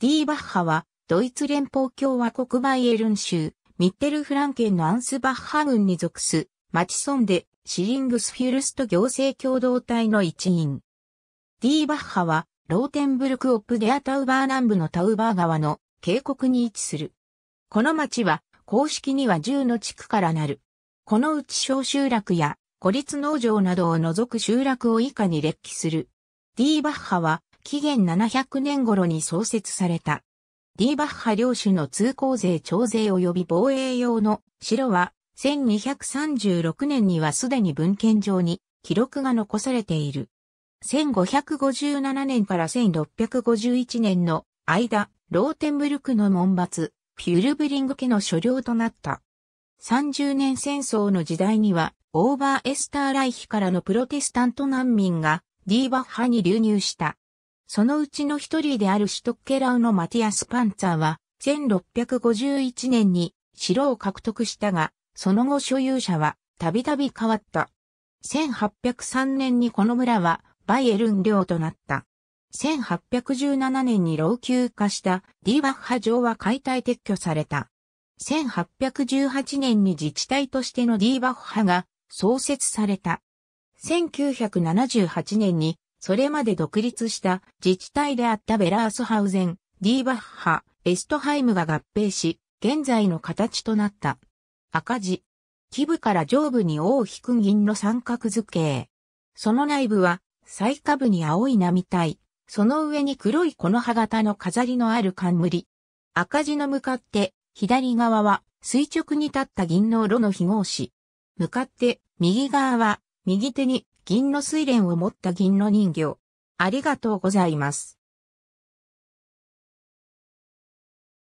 D バッハは、ドイツ連邦共和国バイエルン州、ミッテルフランケンのアンスバッハ郡に属す、マチソンで、シリングスフュルスト行政共同体の一員。D バッハは、ローテンブルクオプデアタウバー南部のタウバー川の渓谷に位置する。この町は、公式には10の地区からなる。このうち小集落や孤立農場などを除く集落を以下に列記する。D バッハは紀元700年頃に創設された。ディーバッハ領主の通行税徴税及び防衛用の城は、1236年にはすでに文献上に記録が残されている。1557年から1651年の間、ローテンブルクの門閥、フュルブリング家の所領となった。30年戦争の時代には、オーバーエスターライヒからのプロテスタント難民がディーバッハに流入した。そのうちの一人であるシュトッケラウのマティアス・パンツァーは、1651年に城を獲得したが、その後所有者はたびたび変わった。1803年にこの村はバイエルン領となった。1817年に老朽化したディーバッハ城は解体撤去された。1818年に自治体としてのディーバッハが創設された。1978年にそれまで独立した自治体であったベラースハウゼン、ディーバッハ、エストハイムが合併し、現在の形となった。赤字。基部から上部に大引く銀の三角図形。その内部は、最下部に青い波体、その上に黒いこの葉型の飾りのある冠。赤字の向かって、左側は垂直に立った銀の炉の非合紙。向かって、右側は、右手に銀の水蓮を持った銀の人魚。ありがとうございます。